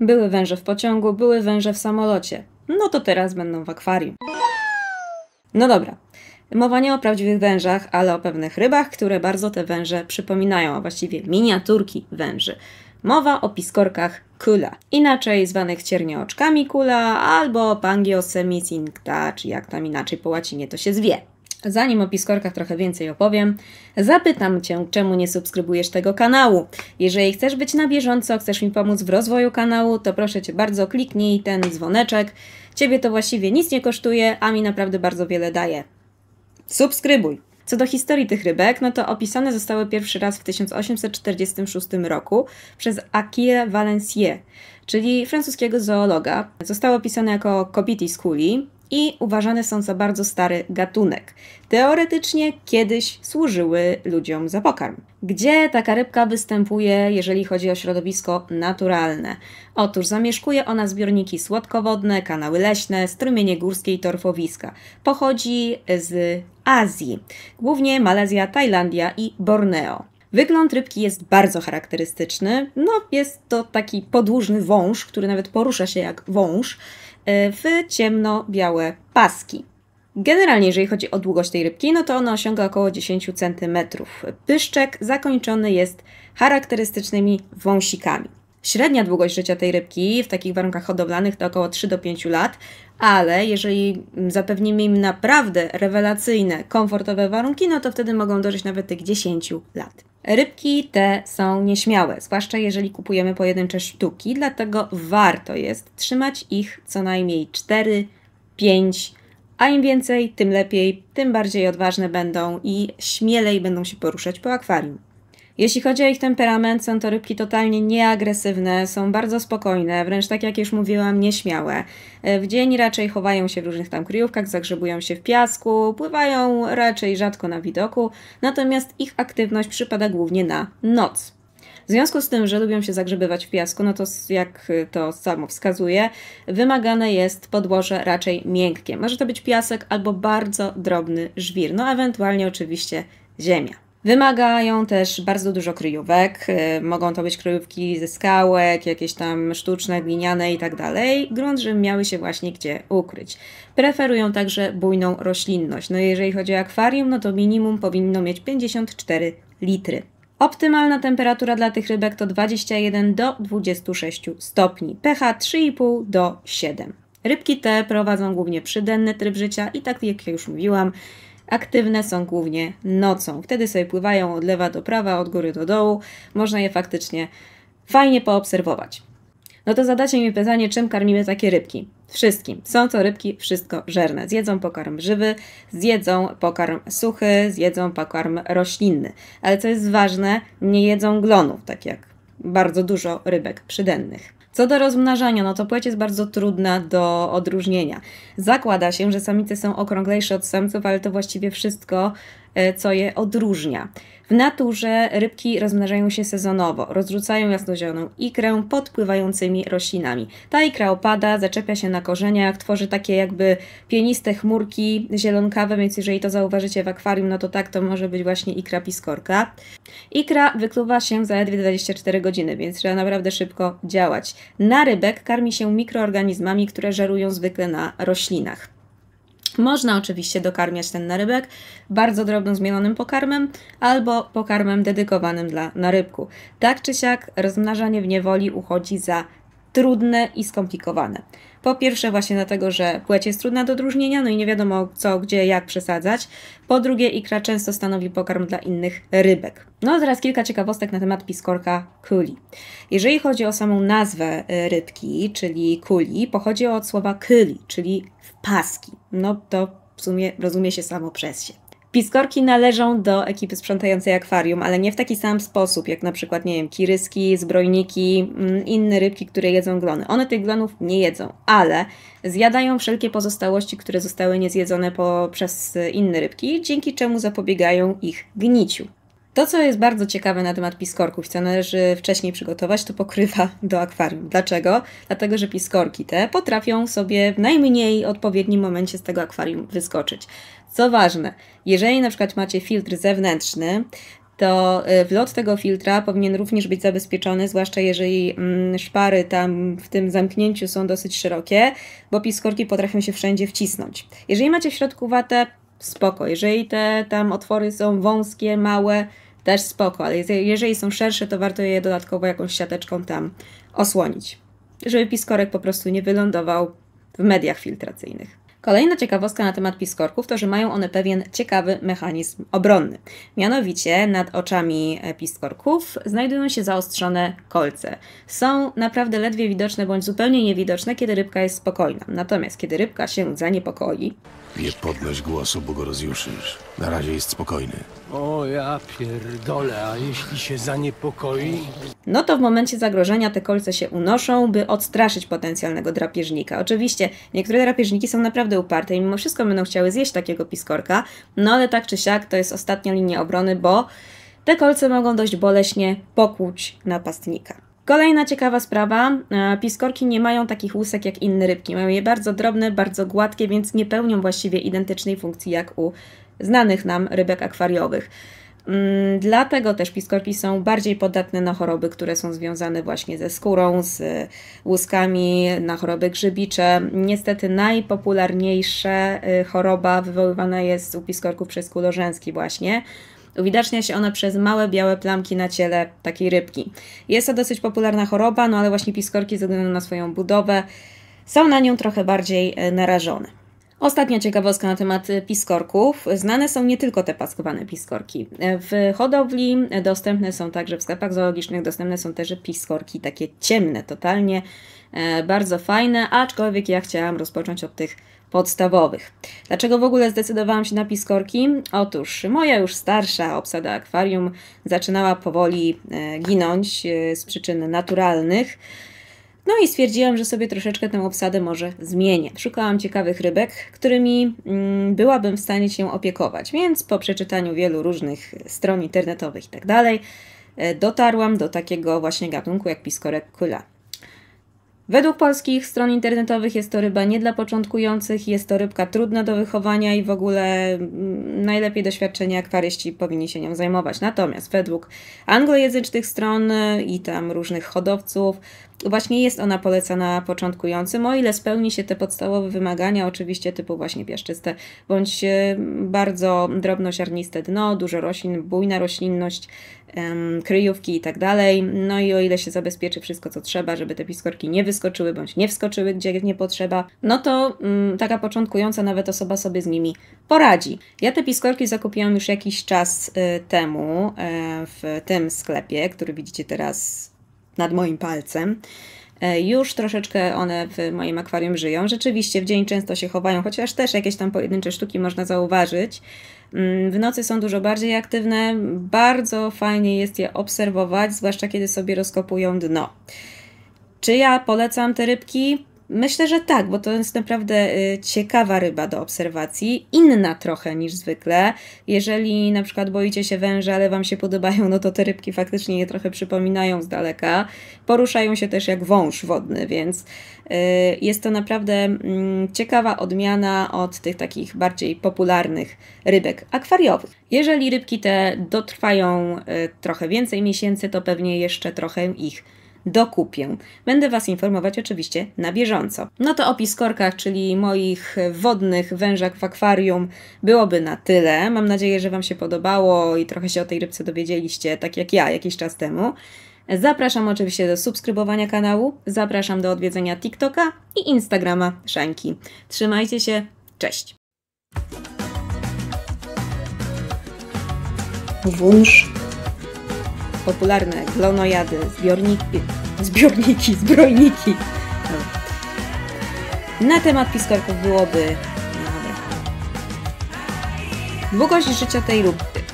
Były węże w pociągu, były węże w samolocie. No to teraz będą w akwarium. No dobra. Mowa nie o prawdziwych wężach, ale o pewnych rybach, które bardzo te węże przypominają, a właściwie miniaturki węży. Mowa o piskorkach kula, inaczej zwanych ciernieoczkami kula albo pangiosemicinta, czy jak tam inaczej po łacinie to się zwie. Zanim o piskorkach trochę więcej opowiem, zapytam Cię, czemu nie subskrybujesz tego kanału. Jeżeli chcesz być na bieżąco, chcesz mi pomóc w rozwoju kanału, to proszę Cię bardzo kliknij ten dzwoneczek. Ciebie to właściwie nic nie kosztuje, a mi naprawdę bardzo wiele daje. Subskrybuj! Co do historii tych rybek, no to opisane zostały pierwszy raz w 1846 roku przez Akira Valencier, czyli francuskiego zoologa. Zostały opisane jako kobiti skuli, i uważane są za bardzo stary gatunek. Teoretycznie kiedyś służyły ludziom za pokarm. Gdzie taka rybka występuje, jeżeli chodzi o środowisko naturalne? Otóż zamieszkuje ona zbiorniki słodkowodne, kanały leśne, strumienie górskie i torfowiska. Pochodzi z Azji, głównie Malezja, Tajlandia i Borneo. Wygląd rybki jest bardzo charakterystyczny. No, jest to taki podłużny wąż, który nawet porusza się jak wąż. Y, w ciemno-białe paski. Generalnie, jeżeli chodzi o długość tej rybki, no to ona osiąga około 10 cm. Pyszczek zakończony jest charakterystycznymi wąsikami. Średnia długość życia tej rybki w takich warunkach hodowlanych to około 3 do 5 lat, ale jeżeli zapewnimy im naprawdę rewelacyjne, komfortowe warunki, no to wtedy mogą dożyć nawet tych 10 lat. Rybki te są nieśmiałe, zwłaszcza jeżeli kupujemy pojedyncze sztuki, dlatego warto jest trzymać ich co najmniej 4, 5, a im więcej, tym lepiej, tym bardziej odważne będą i śmielej będą się poruszać po akwarium. Jeśli chodzi o ich temperament, są to rybki totalnie nieagresywne, są bardzo spokojne, wręcz tak jak już mówiłam, nieśmiałe. E, w dzień raczej chowają się w różnych tam kryjówkach, zagrzebują się w piasku, pływają raczej rzadko na widoku, natomiast ich aktywność przypada głównie na noc. W związku z tym, że lubią się zagrzebywać w piasku, no to jak to samo wskazuje, wymagane jest podłoże raczej miękkie. Może to być piasek albo bardzo drobny żwir, no ewentualnie oczywiście ziemia. Wymagają też bardzo dużo kryjówek. Y, mogą to być kryjówki ze skałek, jakieś tam sztuczne, gliniane i tak dalej. Grunt, żeby miały się właśnie gdzie ukryć. Preferują także bujną roślinność. No jeżeli chodzi o akwarium, no to minimum powinno mieć 54 litry. Optymalna temperatura dla tych rybek to 21 do 26 stopni, pH 3,5 do 7. Rybki te prowadzą głównie przydenny tryb życia i tak jak już mówiłam, Aktywne są głównie nocą. Wtedy sobie pływają od lewa do prawa, od góry do dołu. Można je faktycznie fajnie poobserwować. No to zadacie mi pytanie, czym karmimy takie rybki? Wszystkim. Są to rybki wszystko żerne. Zjedzą pokarm żywy, zjedzą pokarm suchy, zjedzą pokarm roślinny. Ale co jest ważne, nie jedzą glonów, tak jak bardzo dużo rybek przydennych. Co do rozmnażania, no to płeć jest bardzo trudna do odróżnienia. Zakłada się, że samice są okrąglejsze od samców, ale to właściwie wszystko, e, co je odróżnia. W naturze rybki rozmnażają się sezonowo, rozrzucają jasnozieloną ikrę pod pływającymi roślinami. Ta ikra opada, zaczepia się na korzeniach, tworzy takie jakby pieniste chmurki zielonkawe, więc jeżeli to zauważycie w akwarium, no to tak, to może być właśnie ikra piskorka. Ikra wykluwa się zaledwie 24 godziny, więc trzeba naprawdę szybko działać. Na rybek karmi się mikroorganizmami, które żerują zwykle na roślinach. Można oczywiście dokarmiać ten narybek bardzo drobno zmielonym pokarmem albo pokarmem dedykowanym dla narybku. Tak czy siak rozmnażanie w niewoli uchodzi za trudne i skomplikowane. Po pierwsze właśnie dlatego, że płeć jest trudna do odróżnienia, no i nie wiadomo co, gdzie, jak przesadzać. Po drugie, ikra często stanowi pokarm dla innych rybek. No a teraz kilka ciekawostek na temat piskorka kuli. Jeżeli chodzi o samą nazwę y, rybki, czyli kuli, pochodzi od słowa kuli, czyli paski. No to w sumie rozumie się samo przez się. Piskorki należą do ekipy sprzątającej akwarium, ale nie w taki sam sposób, jak na przykład, nie wiem, kiryski, zbrojniki, mm, inne rybki, które jedzą glony. One tych glonów nie jedzą, ale zjadają wszelkie pozostałości, które zostały niezjedzone po, przez inne rybki, dzięki czemu zapobiegają ich gniciu. To, co jest bardzo ciekawe na temat piskorków, co należy wcześniej przygotować, to pokrywa do akwarium. Dlaczego? Dlatego, że piskorki te potrafią sobie w najmniej odpowiednim momencie z tego akwarium wyskoczyć. Co ważne, jeżeli na przykład macie filtr zewnętrzny, to y, wlot tego filtra powinien również być zabezpieczony, zwłaszcza jeżeli mm, szpary tam w tym zamknięciu są dosyć szerokie, bo piskorki potrafią się wszędzie wcisnąć. Jeżeli macie w środku watę, spoko. Jeżeli te tam otwory są wąskie, małe, też spoko, ale jeżeli są szersze, to warto je dodatkowo jakąś siateczką tam osłonić, żeby piskorek po prostu nie wylądował w mediach filtracyjnych. Kolejna ciekawostka na temat piskorków to, że mają one pewien ciekawy mechanizm obronny. Mianowicie nad oczami e, piskorków znajdują się zaostrzone kolce. Są naprawdę ledwie widoczne bądź zupełnie niewidoczne, kiedy rybka jest spokojna. Natomiast kiedy rybka się zaniepokoi, nie podnoś głosu, bo go rozjuszysz. Na razie jest spokojny. O ja pierdolę, a jeśli się zaniepokoi? No to w momencie zagrożenia te kolce się unoszą, by odstraszyć potencjalnego drapieżnika. Oczywiście niektóre drapieżniki są naprawdę uparte i mimo wszystko będą chciały zjeść takiego piskorka, no ale tak czy siak to jest ostatnia linia obrony, bo te kolce mogą dość boleśnie pokłuć napastnika. Kolejna ciekawa sprawa. E, piskorki nie mają takich łusek jak inne rybki. Mają je bardzo drobne, bardzo gładkie, więc nie pełnią właściwie identycznej funkcji jak u znanych nam rybek akwariowych. Mm, dlatego też piskorki są bardziej podatne na choroby, które są związane właśnie ze skórą, z łuskami, na choroby grzybicze. Niestety najpopularniejsza y, choroba wywoływana jest u piskorków przez kulorzęski właśnie. Uwidacznia się ona przez małe białe plamki na ciele takiej rybki. Jest to dosyć popularna choroba, no ale właśnie piskorki ze względu na swoją budowę są na nią trochę bardziej e, narażone. Ostatnia ciekawostka na temat e, piskorków. Znane są nie tylko te paskowane piskorki. E, w hodowli dostępne są także, w sklepach zoologicznych dostępne są też piskorki takie ciemne, totalnie E, bardzo fajne, aczkolwiek ja chciałam rozpocząć od tych podstawowych. Dlaczego w ogóle zdecydowałam się na piskorki? Otóż moja już starsza obsada akwarium zaczynała powoli e, ginąć e, z przyczyn naturalnych. No i stwierdziłam, że sobie troszeczkę tę obsadę może zmienię. Szukałam ciekawych rybek, którymi mm, byłabym w stanie się opiekować, więc po przeczytaniu wielu różnych stron internetowych itd. Tak dotarłam do takiego właśnie gatunku jak piskorek kula. Według polskich stron internetowych jest to ryba nie dla początkujących, jest to rybka trudna do wychowania i w ogóle mm, najlepiej doświadczeni akwaryści powinni się nią zajmować. Natomiast według anglojęzycznych stron y, i tam różnych hodowców, właśnie jest ona polecana początkującym, o ile spełni się te podstawowe wymagania, oczywiście typu właśnie piaszczyste, bądź e, bardzo drobnoziarniste dno, dużo roślin, bujna roślinność, kryjówki i tak dalej. No i o ile się zabezpieczy wszystko, co trzeba, żeby te piskorki nie wyskoczyły bądź nie wskoczyły, gdzie nie potrzeba, no to mm, taka początkująca nawet osoba sobie z nimi poradzi. Ja te piskorki zakupiłam już jakiś czas y, temu y, w tym sklepie, który widzicie teraz nad moim palcem. E, już troszeczkę one w moim akwarium żyją. Rzeczywiście w dzień często się chowają, chociaż też jakieś tam pojedyncze sztuki można zauważyć. Mm, w nocy są dużo bardziej aktywne, bardzo fajnie jest je obserwować, zwłaszcza kiedy sobie rozkopują dno. Czy ja polecam te rybki? Myślę, że tak, bo to jest naprawdę y, ciekawa ryba do obserwacji, inna trochę niż zwykle. Jeżeli na przykład boicie się węża, ale Wam się podobają, no to te rybki faktycznie je trochę przypominają z daleka. Poruszają się też jak wąż wodny, więc y, jest to naprawdę mm, ciekawa odmiana od tych takich bardziej popularnych rybek akwariowych. Jeżeli rybki te dotrwają y, trochę więcej miesięcy, to pewnie jeszcze trochę ich dokupię. Będę Was informować oczywiście na bieżąco. No to opis korkach, czyli moich wodnych wężach w akwarium byłoby na tyle. Mam nadzieję, że Wam się podobało i trochę się o tej rybce dowiedzieliście, tak jak ja jakiś czas temu. Zapraszam oczywiście do subskrybowania kanału, zapraszam do odwiedzenia TikToka i Instagrama Szanki. Trzymajcie się, cześć! Wunsz. Popularne glonojady, zbiorniki zbiorniki, zbrojniki. No. Na temat piskorków byłoby... No Długość życia tej rupy.